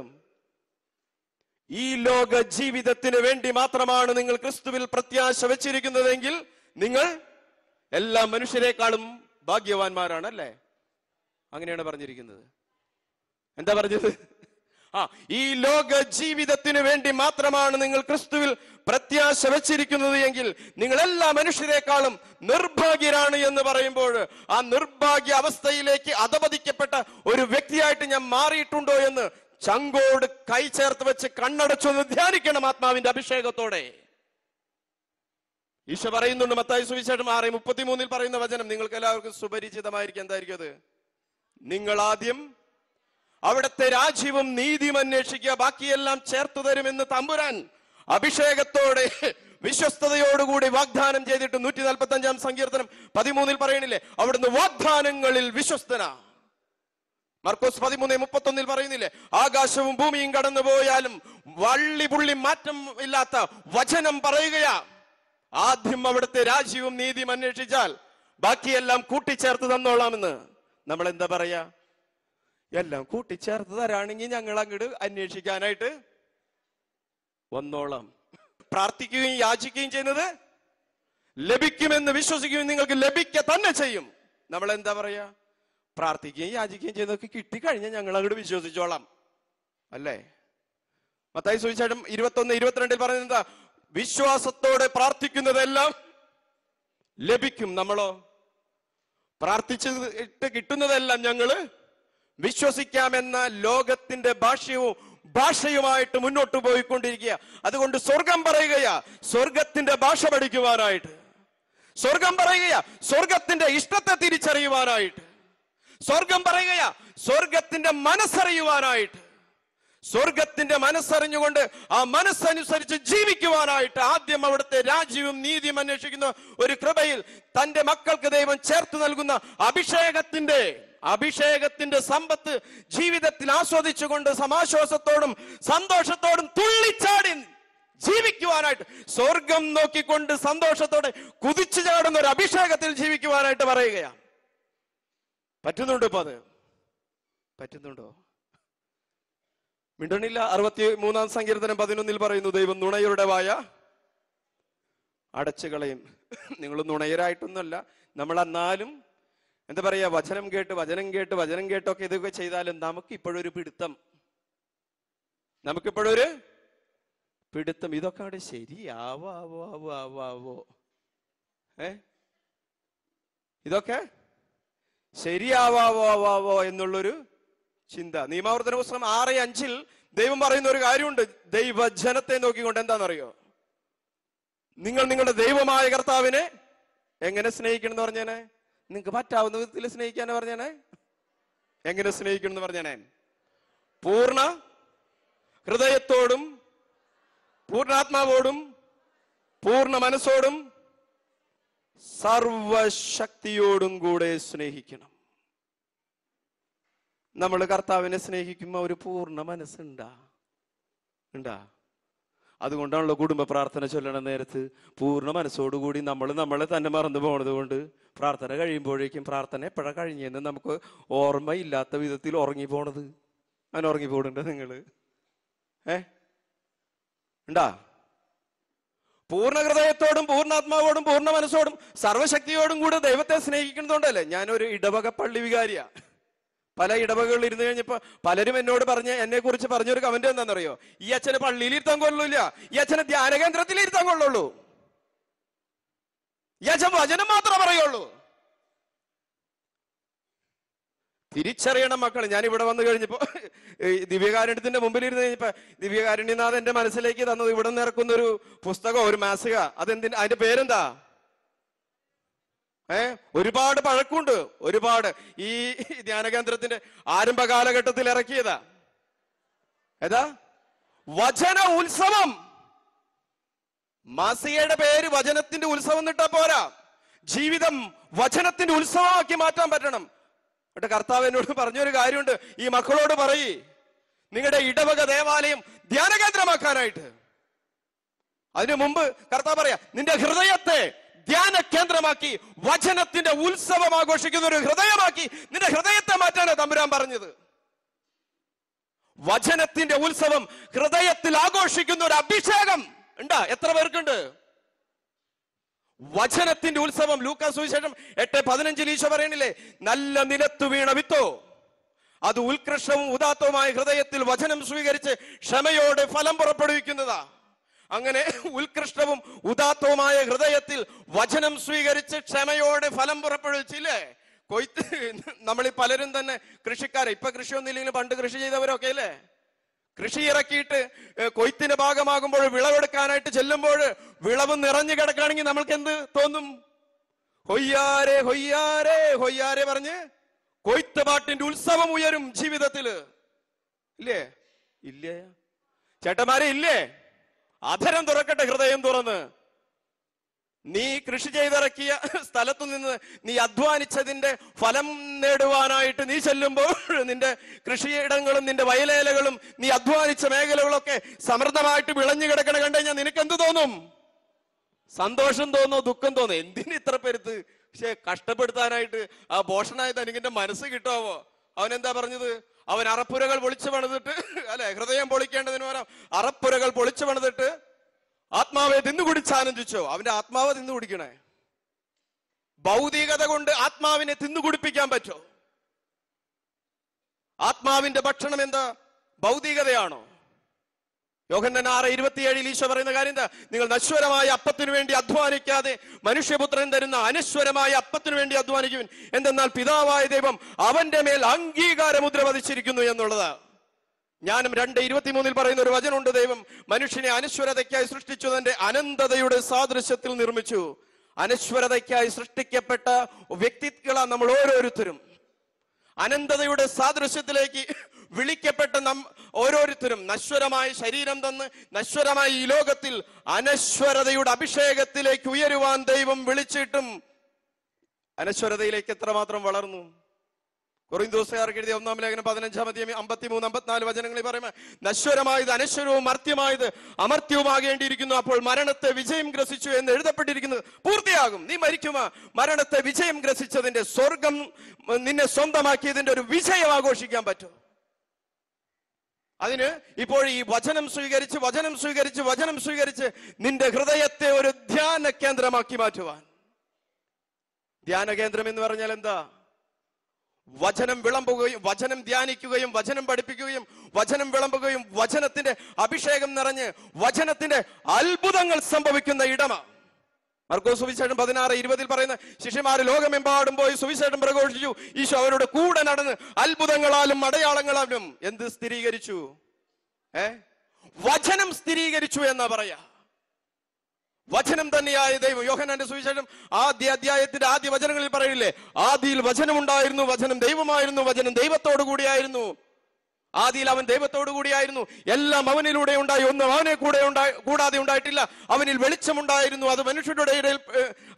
ഈ ലോക ജീവിതത്തിന് വേണ്ടി മാത്രമാണ് നിങ്ങൾ ക്രിസ്തുവിൽ പ്രത്യാശ വെച്ചിരിക്കുന്നതെങ്കിൽ നിങ്ങൾ എല്ലാ മനുഷ്യരെക്കാളും ഭാഗ്യവാന്മാരാണ് അല്ലേ അങ്ങനെയാണ് പറഞ്ഞിരിക്കുന്നത് എന്താ പറഞ്ഞത് ആ ഈ ലോക ജീവിതത്തിന് വേണ്ടി മാത്രമാണ് നിങ്ങൾ ക്രിസ്തുവിൽ പ്രത്യാശ വെച്ചിരിക്കുന്നത് എങ്കിൽ നിങ്ങൾ എല്ലാ മനുഷ്യരെക്കാളും നിർഭാഗ്യരാണ് എന്ന് പറയുമ്പോൾ ആ നിർഭാഗ്യ അവസ്ഥയിലേക്ക് അധപതിക്കപ്പെട്ട ഒരു വ്യക്തിയായിട്ട് ഞാൻ മാറിയിട്ടുണ്ടോ എന്ന് ചങ്കോട് കൈ ചേർത്ത് വെച്ച് കണ്ണടച്ചൊന്ന് ധ്യാനിക്കണം ആത്മാവിന്റെ അഭിഷേകത്തോടെ ഈശോ പറയുന്നുണ്ട് മത്തായി സുവിശേഷം ആറ് മുപ്പത്തിമൂന്നിൽ പറയുന്ന വചനം നിങ്ങൾക്ക് എല്ലാവർക്കും സുപരിചിതമായിരിക്കും എന്തായിരിക്കും അത് നിങ്ങൾ ആദ്യം അവിടുത്തെ രാജ്യവും നീതിയും അന്വേഷിക്കുക ബാക്കിയെല്ലാം ചേർത്തു തരുമെന്ന് തമ്പുരാൻ അഭിഷേകത്തോടെ വിശ്വസ്തയോടുകൂടി വാഗ്ദാനം ചെയ്തിട്ട് നൂറ്റി നാൽപ്പത്തി അഞ്ചാം സങ്കീർത്തനം പതിമൂന്നിൽ പറയണില്ലേ അവിടുന്ന് വാഗ്ദാനങ്ങളിൽ വിശ്വസ്തനാണ് മർക്കോസ് പതിമൂന്ന് മുപ്പത്തൊന്നിൽ പറയുന്നില്ലേ ആകാശവും ഭൂമിയും കടന്നു പോയാലും വള്ളി പുള്ളി മാറ്റം ഇല്ലാത്ത വചനം പറയുകയാ ആദ്യം അവിടുത്തെ രാജ്യവും നീതിയും അന്വേഷിച്ചാൽ ബാക്കിയെല്ലാം കൂട്ടിച്ചേർത്ത് തന്നോളാമെന്ന് നമ്മൾ എന്താ പറയാ എല്ലാം കൂട്ടിച്ചേർത്ത് തരാണെങ്കിൽ ഞങ്ങൾ അങ്ങോട്ട് അന്വേഷിക്കാനായിട്ട് വന്നോളാം പ്രാർത്ഥിക്കുകയും യാചിക്കുകയും ചെയ്യുന്നത് ലഭിക്കുമെന്ന് വിശ്വസിക്കുകയും നിങ്ങൾക്ക് ലഭിക്ക തന്നെ ചെയ്യും നമ്മൾ എന്താ പറയാ പ്രാർത്ഥിക്കുകയും യാചിക്കുകയും ചെയ്തൊക്കെ കിട്ടിക്കഴിഞ്ഞാൽ ഞങ്ങൾ അങ്ങോട്ട് വിശ്വസിച്ചോളാം അല്ലേ മത്തായി സുവിശേഷം ഇരുപത്തൊന്ന് ഇരുപത്തിരണ്ടിൽ പറയുന്നത് വിശ്വാസത്തോടെ പ്രാർത്ഥിക്കുന്നതെല്ലാം ലഭിക്കും നമ്മളോ പ്രാർത്ഥിച്ചിട്ട് കിട്ടുന്നതെല്ലാം ഞങ്ങൾ വിശ്വസിക്കാമെന്ന ലോകത്തിന്റെ ഭാഷ്യവും ഭാഷയുമായിട്ട് മുന്നോട്ട് പോയിക്കൊണ്ടിരിക്കുക അതുകൊണ്ട് സ്വർഗം പറയുകയാ സ്വർഗത്തിന്റെ ഭാഷ പഠിക്കുവാനായിട്ട് സ്വർഗം പറയുകയാ സ്വർഗത്തിന്റെ ഇഷ്ടത്തെ തിരിച്ചറിയുവാനായിട്ട് സ്വർഗം പറയുകയാ സ്വർഗത്തിന്റെ മനസ്സറിയുവാനായിട്ട് സ്വർഗത്തിന്റെ മനസ്സറിഞ്ഞുകൊണ്ട് ആ മനസ്സനുസരിച്ച് ജീവിക്കുവാനായിട്ട് ആദ്യം അവിടുത്തെ രാജ്യവും നീതിയും അന്വേഷിക്കുന്ന ഒരു കൃപയിൽ തന്റെ മക്കൾക്ക് ദൈവം ചേർത്ത് നൽകുന്ന അഭിഷേകത്തിന്റെ അഭിഷേകത്തിന്റെ സമ്പത്ത് ജീവിതത്തിൽ ആസ്വദിച്ചുകൊണ്ട് സമാശ്വാസത്തോടും സന്തോഷത്തോടും തുള്ളിച്ചാടി ജീവിക്കുവാനായിട്ട് സ്വർഗം നോക്കിക്കൊണ്ട് സന്തോഷത്തോടെ കുതിച്ചു ചാടുന്ന ഒരു അഭിഷേകത്തിൽ ജീവിക്കുവാനായിട്ട് പറയുകയാണ് പറ്റുന്നുണ്ടോ ഇപ്പൊ അത് പറ്റുന്നുണ്ടോ മിണ്ടണില്ല അറുപത്തി മൂന്നാം സങ്കീർത്തനം പതിനൊന്നിൽ പറയുന്നു ദൈവം നുണയരുടെ വായ അടച്ചുകളയും നിങ്ങൾ നുണയരായിട്ടൊന്നുമല്ല നമ്മൾ എന്നാലും എന്താ പറയാ വചനം കേട്ട് വചനം കേട്ട് വചനം കേട്ടൊക്കെ ഇതൊക്കെ ചെയ്താലും നമുക്ക് ഇപ്പോഴൊരു പിടുത്തം നമുക്കിപ്പോഴൊരു പിടുത്തം ഇതൊക്കെ അവിടെ ശരിയാവോ ആവോ ആവോ ആവോ ആവോ ഏ ഇതൊക്കെ ശരിയാവാവോ എന്നുള്ളൊരു ചിന്ത നിയമാവർത്തന പുസ്തകം ആറ് അഞ്ചിൽ ദൈവം പറയുന്ന ഒരു കാര്യമുണ്ട് ദൈവജനത്തെ നോക്കിക്കൊണ്ട് എന്താണെന്നറിയോ നിങ്ങൾ നിങ്ങളുടെ ദൈവമായ കർത്താവിനെ എങ്ങനെ സ്നേഹിക്കണം എന്ന് പറഞ്ഞേനെ നിങ്ങൾക്ക് പറ്റാവുന്ന വിധത്തിൽ സ്നേഹിക്കാന്ന് പറഞ്ഞേനെ എങ്ങനെ സ്നേഹിക്കണം എന്ന് പറഞ്ഞേനെ പൂർണ്ണ ഹൃദയത്തോടും പൂർണ്ണാത്മാവോടും പൂർണ്ണ മനസ്സോടും സർവശക്തിയോടും കൂടെ സ്നേഹിക്കണം നമ്മൾ കർത്താവിനെ സ്നേഹിക്കുമ്പോൾ ഒരു പൂർണ്ണ മനസ്സുണ്ടാ ഉണ്ടാ അതുകൊണ്ടാണല്ലോ കുടുംബ പ്രാർത്ഥന ചൊല്ലണ നേരത്ത് പൂർണ്ണ മനസ്സോടുകൂടി നമ്മൾ നമ്മളെ തന്നെ മറന്നു പോണത് കൊണ്ട് പ്രാർത്ഥന കഴിയുമ്പോഴേക്കും പ്രാർത്ഥന എപ്പോഴാണ് കഴിഞ്ഞെന്ന് നമുക്ക് ഓർമ്മയില്ലാത്ത വിധത്തിൽ ഉറങ്ങി പോണത് അങ്ങനെ ഉറങ്ങിപ്പോണുണ്ടോ നിങ്ങൾ ഏ ഉണ്ടാ പൂർണ്ണ ഹൃദയത്തോടും പൂർണ്ണാത്മാവോടും പൂർണ്ണ മനസ്സോടും സർവശക്തിയോടും കൂടെ ദൈവത്തെ സ്നേഹിക്കുന്നതുകൊണ്ടല്ലേ ഞാനൊരു ഇടവക പള്ളി വികാരിയാ പല ഇടവകകളിൽ ഇരുന്ന് കഴിഞ്ഞപ്പോൾ പലരും എന്നോട് പറഞ്ഞ എന്നെ കുറിച്ച് പറഞ്ഞൊരു കമന്റ് എന്താണെന്നറിയോ ഈ അച്ഛനെ പള്ളിയിൽ ഇരുത്താൻ കൊള്ളില്ല ഈ അച്ഛനെ ധ്യാന കേന്ദ്രത്തിൽ ഇരുത്താൻ കൊള്ളുള്ളൂ ഈ അച്ഛൻ വചനം മാത്രമേ പറയുള്ളൂ തിരിച്ചറിയണം മക്കൾ ഞാൻ ഇവിടെ വന്നു കഴിഞ്ഞപ്പോൾ ദിവ്യകാരുണ്യത്തിന്റെ മുമ്പിൽ ഇരുന്ന് കഴിഞ്ഞപ്പോൾ ദിവ്യകാരുണ്യനാഥ് എന്റെ മനസ്സിലേക്ക് തന്നത് ഇവിടെ നിന്ന് ഇറക്കുന്ന ഒരു പുസ്തകം ഒരു മാസിക അതെന്തിന് അതിന്റെ പേരെന്താ ഏ ഒരുപാട് പഴക്കമുണ്ട് ഒരുപാട് ഈ ധ്യാനകേന്ദ്രത്തിന്റെ ആരംഭ കാലഘട്ടത്തിൽ ഇറക്കിയതാ ഏതാ വചന ഉത്സവം മാസികയുടെ പേര് വചനത്തിന്റെ ഉത്സവം എന്നിട്ടാ പോരാ ജീവിതം വചനത്തിന്റെ ഉത്സവമാക്കി മാറ്റാൻ പറ്റണം എന്നിട്ട് കർത്താവ് എന്നോട് പറഞ്ഞൊരു കാര്യമുണ്ട് ഈ മക്കളോട് പറയി നിങ്ങളുടെ ഇടവക ദേവാലയം ധ്യാന കേന്ദ്രമാക്കാനായിട്ട് അതിനു മുമ്പ് കർത്താവ് പറയാ നിന്റെ ഹൃദയത്തെ ധ്യാന കേന്ദ്രമാക്കി വചനത്തിന്റെ ഉത്സവം ആഘോഷിക്കുന്ന ഒരു ഹൃദയമാക്കി നിന്റെ ഹൃദയത്തെ മാറ്റാനാണ് തമ്പുരാൻ പറഞ്ഞത് വചനത്തിന്റെ ഉത്സവം ഹൃദയത്തിൽ ആഘോഷിക്കുന്ന ഒരു അഭിഷേകം ഉണ്ടാ എത്ര പേർക്കുണ്ട് വചനത്തിന്റെ ഉത്സവം ലൂക്കാ സുവിശേഷം എട്ട് പതിനഞ്ചിൽ ഈശോ പറയണില്ലേ നല്ല നിലത്തു വീണ വിത്തോ അത് ഉത്കൃഷ്ടവും ഉദാത്തവുമായ ഹൃദയത്തിൽ വചനം സ്വീകരിച്ച് ക്ഷമയോടെ ഫലം പുറപ്പെടുവിക്കുന്നതാ അങ്ങനെ ഉത്കൃഷ്ടവും ഉദാത്തവുമായ ഹൃദയത്തിൽ വചനം സ്വീകരിച്ച് ക്ഷമയോടെ ഫലം പുറപ്പെടുവിച്ചില്ലേ കൊയ്ത്ത് നമ്മൾ പലരും തന്നെ കൃഷിക്കാരെ ഇപ്പൊ കൃഷിയൊന്നും ഇല്ലെങ്കിലും പണ്ട് കൃഷി ചെയ്തവരൊക്കെ അല്ലേ കൃഷി ഇറക്കിയിട്ട് കൊയ്ത്തിന്റെ ഭാഗമാകുമ്പോൾ വിളവെടുക്കാനായിട്ട് ചെല്ലുമ്പോൾ വിളവ് നിറഞ്ഞു കിടക്കുകയാണെങ്കിൽ നമ്മൾക്ക് എന്ത് തോന്നും ഹൊയ്യാരെ ഹൊയ്യാരെ ഹൊയ്യാരെ പറഞ്ഞ് കൊയ്ത്ത് പാട്ടിന്റെ ഉത്സവം ഉയരും ജീവിതത്തില് ഇല്ലേ ഇല്ലേ ചേട്ടന്മാരെ ഇല്ലേ അധരം തുറക്കട്ടെ ഹൃദയം തുറന്ന് നീ കൃഷി ചെയ്തിറക്കിയ സ്ഥലത്തു നിന്ന് നീ അധ്വാനിച്ചതിന്റെ ഫലം നേടുവാനായിട്ട് നീ ചെല്ലുമ്പോൾ നിന്റെ കൃഷിയിടങ്ങളും നിന്റെ വയലേലകളും നീ അധ്വാനിച്ച മേഖലകളൊക്കെ സമൃദ്ധമായിട്ട് വിളഞ്ഞു കിടക്കണ കണ്ടു കഴിഞ്ഞാൽ നിനക്ക് എന്ത് തോന്നും സന്തോഷം തോന്നോ ദുഃഖം തോന്നോ എന്തിനു ഇത്ര പെരുത്ത് പക്ഷെ കഷ്ടപ്പെടുത്താനായിട്ട് ആ ഭോഷനായ തനിക്കിന്റെ മനസ്സ് കിട്ടാവോ അവൻ എന്താ പറഞ്ഞത് അവൻ അറപ്പുരകൾ പൊളിച്ചു പണിതിട്ട് അല്ലെ ഹൃദയം പൊളിക്കേണ്ടതിന് പകരം അറപ്പുരകൾ പൊളിച്ചു പണിതിട്ട് ആത്മാവെ തിന്നു കുടിച്ച് ആനന്ദിച്ചോ അവന്റെ ആത്മാവ് തിന്നു കുടിക്കണേ ഭൗതികത കൊണ്ട് ആത്മാവിനെ തിന്നു കുടിപ്പിക്കാൻ പറ്റോ ആത്മാവിന്റെ ഭക്ഷണം എന്താ ഭൗതികതയാണോ യോഹന്നൻ ആറ് ഇരുപത്തിയേഴിൽ ഈശോ പറയുന്ന കാര്യം എന്താ നിങ്ങൾ നശ്വരമായ അപ്പത്തിനു വേണ്ടി അധ്വാനിക്കാതെ മനുഷ്യപുത്രൻ തരുന്ന അനശ്വരമായ അപ്പത്തിനു വേണ്ടി അധ്വാനിക്കുവിൻ എന്തെന്നാൽ പിതാവായ ദൈവം അവന്റെ മേൽ അംഗീകാരമുദ്ര പതിച്ചിരിക്കുന്നു എന്നുള്ളതാണ് ഞാനും രണ്ട് ഇരുപത്തിമൂന്നിൽ പറയുന്ന ഒരു വചനമുണ്ട് ദൈവം മനുഷ്യനെ അനശ്വരതയ്ക്കായി സൃഷ്ടിച്ചു തന്റെ അനന്തതയുടെ സാദൃശ്യത്തിൽ നിർമ്മിച്ചു അനശ്വരതയ്ക്കായി സൃഷ്ടിക്കപ്പെട്ട വ്യക്തികളാണ് നമ്മൾ ഓരോരുത്തരും അനന്തതയുടെ സാദൃശ്യത്തിലേക്ക് വിളിക്കപ്പെട്ട നം ഓരോരുത്തരും നശ്വരമായ ശരീരം തന്ന് നശ്വരമായ ഈ ലോകത്തിൽ അനശ്വരതയുടെ അഭിഷേകത്തിലേക്ക് ഉയരുവാൻ ദൈവം വിളിച്ചിട്ടും അനശ്വരതയിലേക്ക് എത്രമാത്രം വളർന്നു കൊറിന്തോസുകാർക്ക് എഴുതിയ ഒന്നാം ലേഖനം പതിനഞ്ചാം അധ്യയം അമ്പത്തിമൂന്ന് അമ്പത്തിനാല് വചനങ്ങളിൽ പറയുമ്പോൾ നശ്വരമായത് അനശ്വരവും മർത്യമായത് അമർത്യവുമാകേണ്ടിയിരിക്കുന്നു അപ്പോൾ മരണത്തെ വിജയം ഗ്രസിച്ചു എന്ന് എഴുതപ്പെട്ടിരിക്കുന്നത് പൂർത്തിയാകും നീ മരിക്കുമ മരണത്തെ വിജയം ഗ്രസിച്ചതിന്റെ സ്വർഗം നിന്നെ സ്വന്തമാക്കിയതിന്റെ ഒരു വിജയം ആഘോഷിക്കാൻ പറ്റും അതിന് ഇപ്പോൾ ഈ വചനം സ്വീകരിച്ച് വചനം സ്വീകരിച്ച് വചനം സ്വീകരിച്ച് നിന്റെ ഹൃദയത്തെ ഒരു ധ്യാന കേന്ദ്രമാക്കി മാറ്റുവാൻ ധ്യാന കേന്ദ്രം എന്ന് പറഞ്ഞാൽ എന്താ വചനം വിളമ്പുകയും വചനം ധ്യാനിക്കുകയും വചനം പഠിപ്പിക്കുകയും വചനം വിളമ്പുകയും വചനത്തിന്റെ അഭിഷേകം നിറഞ്ഞ് വചനത്തിന്റെ അത്ഭുതങ്ങൾ സംഭവിക്കുന്ന ഇടമാണ് മർക്കോ സുവിശേഷം പതിനാറ് ഇരുപതിൽ പറയുന്ന ശിഷ്യമാർ ലോകമെമ്പാടും പോയി സുവിശേഷം പ്രഘോഷിച്ചു ഈശോ അവരുടെ കൂടെ നടന്ന് അത്ഭുതങ്ങളാലും അടയാളങ്ങളാലും എന്ത് സ്ഥിരീകരിച്ചു ഏ വചനം സ്ഥിരീകരിച്ചു എന്നാ പറയാ വചനം തന്നെയായ ദൈവം യോഹനാന്റെ സുവിശേഷം ആദ്യ അധ്യായത്തിന്റെ ആദ്യ വചനങ്ങളിൽ പറയില്ലേ ആദിയിൽ വചനമുണ്ടായിരുന്നു വചനം ദൈവമായിരുന്നു വചനം ദൈവത്തോടു കൂടിയായിരുന്നു ആദിയിൽ അവൻ ദൈവത്തോടു കൂടിയായിരുന്നു എല്ലാം അവനിലൂടെ ഉണ്ടായി ഒന്നും അവനെ കൂടെ ഉണ്ടായി കൂടാതെ ഉണ്ടായിട്ടില്ല അവനിൽ വെളിച്ചമുണ്ടായിരുന്നു അത് മനുഷ്യരുടെ ഇടയിൽ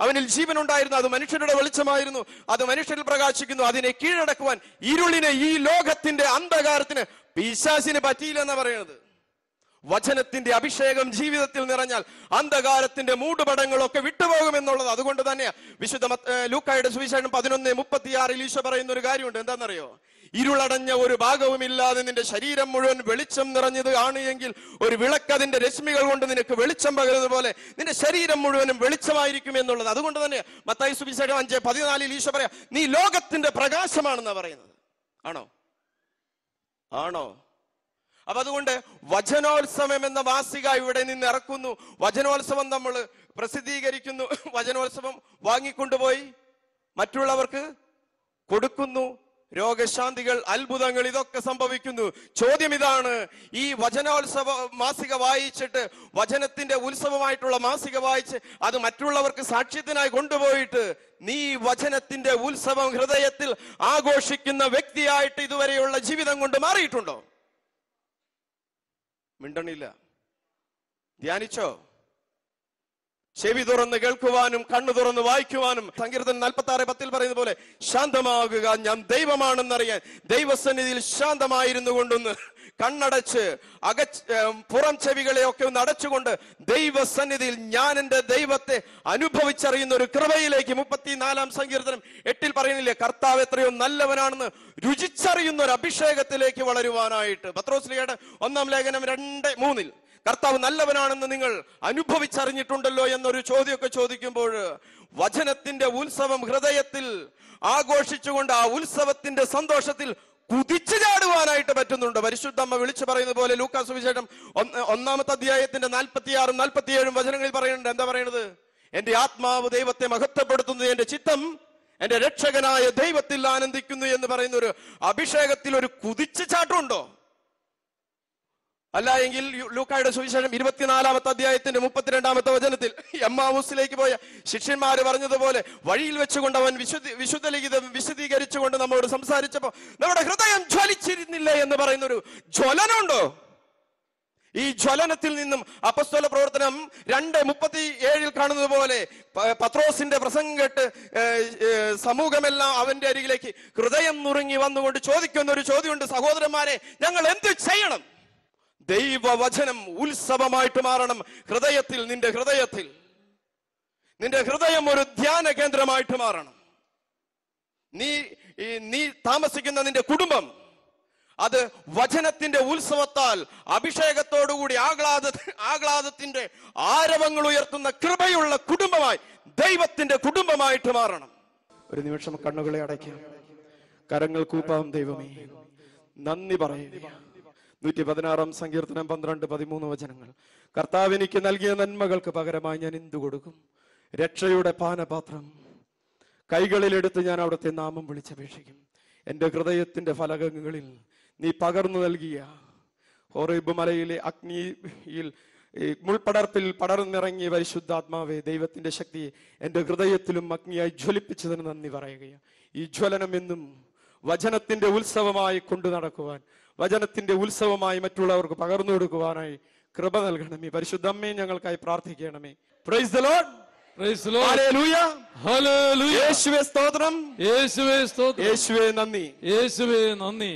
അവനിൽ ജീവൻ ഉണ്ടായിരുന്നു അത് മനുഷ്യരുടെ വെളിച്ചമായിരുന്നു അത് മനുഷ്യരിൽ പ്രകാശിക്കുന്നു അതിനെ കീഴടക്കുവാൻ ഇരുളിനെ ഈ ലോകത്തിന്റെ അന്ധകാരത്തിന് പിശാസിന് പറ്റിയില്ലെന്നാണ് പറയുന്നത് വചനത്തിന്റെ അഭിഷേകം ജീവിതത്തിൽ നിറഞ്ഞാൽ അന്ധകാരത്തിന്റെ മൂടുപടങ്ങളൊക്കെ വിട്ടുപോകുമെന്നുള്ളത് അതുകൊണ്ട് തന്നെയാ വിശുദ്ധ ലൂക്കായുടെ സുവിശേഷം പതിനൊന്ന് മുപ്പത്തിയാറിൽ ഈശോ പറയുന്ന ഒരു കാര്യമുണ്ട് എന്താണെന്നറിയോ ഇരുളടഞ്ഞ ഒരു ഭാഗവുമില്ലാതെ നിന്റെ ശരീരം മുഴുവൻ വെളിച്ചം നിറഞ്ഞത് ആണ് എങ്കിൽ ഒരു അതിന്റെ രശ്മികൾ കൊണ്ട് നിനക്ക് വെളിച്ചം പകരുന്നത് പോലെ നിന്റെ ശരീരം മുഴുവനും വെളിച്ചമായിരിക്കും എന്നുള്ളത് അതുകൊണ്ട് തന്നെ മത്തായി സുവിശേഷം അഞ്ച് പതിനാലിൽ ഈശോ പറയാ നീ ലോകത്തിന്റെ പ്രകാശമാണെന്നാ പറയുന്നത് ആണോ ആണോ അപ്പൊ അതുകൊണ്ട് വചനോത്സവം എന്ന മാസിക ഇവിടെ നിന്ന് ഇറക്കുന്നു വചനോത്സവം നമ്മൾ പ്രസിദ്ധീകരിക്കുന്നു <laughs> വചനോത്സവം വാങ്ങിക്കൊണ്ടുപോയി മറ്റുള്ളവർക്ക് കൊടുക്കുന്നു രോഗശാന്തികൾ അത്ഭുതങ്ങൾ ഇതൊക്കെ സംഭവിക്കുന്നു ചോദ്യം ഇതാണ് ഈ വചനോത്സവ മാസിക വായിച്ചിട്ട് വചനത്തിന്റെ ഉത്സവമായിട്ടുള്ള മാസിക വായിച്ച് അത് മറ്റുള്ളവർക്ക് സാക്ഷ്യത്തിനായി കൊണ്ടുപോയിട്ട് നീ വചനത്തിന്റെ ഉത്സവം ഹൃദയത്തിൽ ആഘോഷിക്കുന്ന വ്യക്തിയായിട്ട് ഇതുവരെയുള്ള ജീവിതം കൊണ്ട് മാറിയിട്ടുണ്ടോ മിണ്ടണില്ല ധ്യാനിച്ചോ ചെവി തുറന്ന് കേൾക്കുവാനും കണ്ണു തുറന്ന് വായിക്കുവാനും സങ്കീർത്തൻ നാൽപ്പത്തി ആറ് പത്തിൽ പറയുന്ന പോലെ ശാന്തമാകുക ഞാൻ ദൈവമാണെന്നറിയാൻ ദൈവസന്നിധിയിൽ ശാന്തമായിരുന്നു കൊണ്ടൊന്ന് കണ്ണടച്ച് അക പുറം ചെവികളെയൊക്കെ ഒന്ന് അടച്ചുകൊണ്ട് ദൈവസന്നിധിയിൽ ഞാൻ എൻ്റെ ദൈവത്തെ അനുഭവിച്ചറിയുന്ന ഒരു കൃപയിലേക്ക് നാലാം സങ്കീർത്തനം എട്ടിൽ പറയുന്നില്ലേ കർത്താവ് എത്രയോ നല്ലവനാണെന്ന് രുചിച്ചറിയുന്ന ഒരു അഭിഷേകത്തിലേക്ക് വളരുവാനായിട്ട് പത്രോസ്ലിയുടെ ഒന്നാം ലേഖനം രണ്ട് മൂന്നിൽ കർത്താവ് നല്ലവനാണെന്ന് നിങ്ങൾ അനുഭവിച്ചറിഞ്ഞിട്ടുണ്ടല്ലോ എന്നൊരു ചോദ്യമൊക്കെ ചോദിക്കുമ്പോൾ വചനത്തിന്റെ ഉത്സവം ഹൃദയത്തിൽ ആഘോഷിച്ചുകൊണ്ട് ആ ഉത്സവത്തിന്റെ സന്തോഷത്തിൽ കുതിച്ചു ചാടുവാനായിട്ട് പറ്റുന്നുണ്ട് പരിശുദ്ധമ്മ വിളിച്ചു പറയുന്ന പോലെ ലൂക്കാസ് സുവിശേഷം ഒന്നാമത്തെ അധ്യായത്തിന്റെ നാൽപ്പത്തിയാറും നാൽപ്പത്തിയേഴും വചനങ്ങളിൽ പറയുന്നുണ്ട് എന്താ പറയുന്നത് എന്റെ ആത്മാവ് ദൈവത്തെ മഹത്വപ്പെടുത്തുന്നു എന്റെ ചിത്തം എന്റെ രക്ഷകനായ ദൈവത്തിൽ ആനന്ദിക്കുന്നു എന്ന് പറയുന്ന ഒരു അഭിഷേകത്തിൽ ഒരു കുതിച്ചു ചാട്ടമുണ്ടോ അല്ല എങ്കിൽ ലൂക്കായുടെ സുവിശേഷം ഇരുപത്തിനാലാമത്തെ അധ്യായത്തിന്റെ മുപ്പത്തിരണ്ടാമത്തെ വചനത്തിൽ എമ്മാവൂസിലേക്ക് പോയ ശിഷ്യന്മാര് പറഞ്ഞതുപോലെ വഴിയിൽ വെച്ചുകൊണ്ട് അവൻ വിശുദ്ധി വിശുദ്ധ ലിഖിതം വിശദീകരിച്ചുകൊണ്ട് നമ്മോട് സംസാരിച്ചപ്പോൾ നമ്മുടെ ഹൃദയം ജ്വലിച്ചിരുന്നില്ല എന്ന് പറയുന്ന ഒരു ജ്വലനമുണ്ടോ ഈ ജ്വലനത്തിൽ നിന്നും അപസ്തോല പ്രവർത്തനം രണ്ട് മുപ്പത്തി ഏഴിൽ കാണുന്നത് പോലെ പത്രോസിന്റെ പ്രസംഗം കേട്ട് സമൂഹമെല്ലാം അവന്റെ അരികിലേക്ക് ഹൃദയം നുറുങ്ങി വന്നുകൊണ്ട് ചോദിക്കുന്ന ഒരു ചോദ്യമുണ്ട് സഹോദരന്മാരെ ഞങ്ങൾ എന്ത് ചെയ്യണം ദൈവവചനം ഉത്സവമായിട്ട് മാറണം ഹൃദയത്തിൽ നിന്റെ ഹൃദയത്തിൽ നിന്റെ ഹൃദയം ഒരു ധ്യാന കേന്ദ്രമായിട്ട് മാറണം നീ നീ താമസിക്കുന്ന നിന്റെ കുടുംബം അത് വചനത്തിന്റെ ഉത്സവത്താൽ അഭിഷേകത്തോടുകൂടി ആഹ്ലാദ ആഹ്ലാദത്തിന്റെ ആരവങ്ങൾ ഉയർത്തുന്ന കൃപയുള്ള കുടുംബമായി ദൈവത്തിന്റെ കുടുംബമായിട്ട് മാറണം ഒരു നിമിഷം കണ്ണുകളെ അടയ്ക്കാം കരങ്ങൾ കൂപ്പാം ദൈവമേ നന്ദി പറയുക നൂറ്റി പതിനാറാം സങ്കീർത്തനം പന്ത്രണ്ട് പതിമൂന്ന് വചനങ്ങൾ കർത്താവ് എനിക്ക് നൽകിയ നന്മകൾക്ക് പകരമായി ഞാൻ എന്തു കൊടുക്കും രക്ഷയുടെ പാനപാത്രം കൈകളിലെടുത്ത് ഞാൻ അവിടുത്തെ നാമം വിളിച്ചപേക്ഷിക്കും എൻ്റെ ഹൃദയത്തിൻ്റെ ഫലകങ്ങളിൽ നീ പകർന്നു നൽകിയ ഹോറൈബ് മലയിലെ അഗ്നിയിൽ മുൾപടർപ്പിൽ പടർന്നിറങ്ങിയ പരിശുദ്ധാത്മാവെ ദൈവത്തിൻ്റെ ശക്തി എൻ്റെ ഹൃദയത്തിലും അഗ്നിയായി ജ്വലിപ്പിച്ചതിന് നന്ദി പറയുകയാണ് ഈ ജ്വലനം എന്നും വചനത്തിൻ്റെ ഉത്സവമായി കൊണ്ടു നടക്കുവാൻ വചനത്തിന്റെ ഉത്സവമായി മറ്റുള്ളവർക്ക് പകർന്നു കൊടുക്കുവാനായി കൃപ നൽകണമേ പരിശുദ്ധമ്മയും ഞങ്ങൾക്കായി പ്രാർത്ഥിക്കണമേ പ്രൈസ് ദ യേശുവേ സ്തോത്രം യേശുവേ സ്തോത്രം യേശുവേ നന്ദി യേശുവേ നന്ദി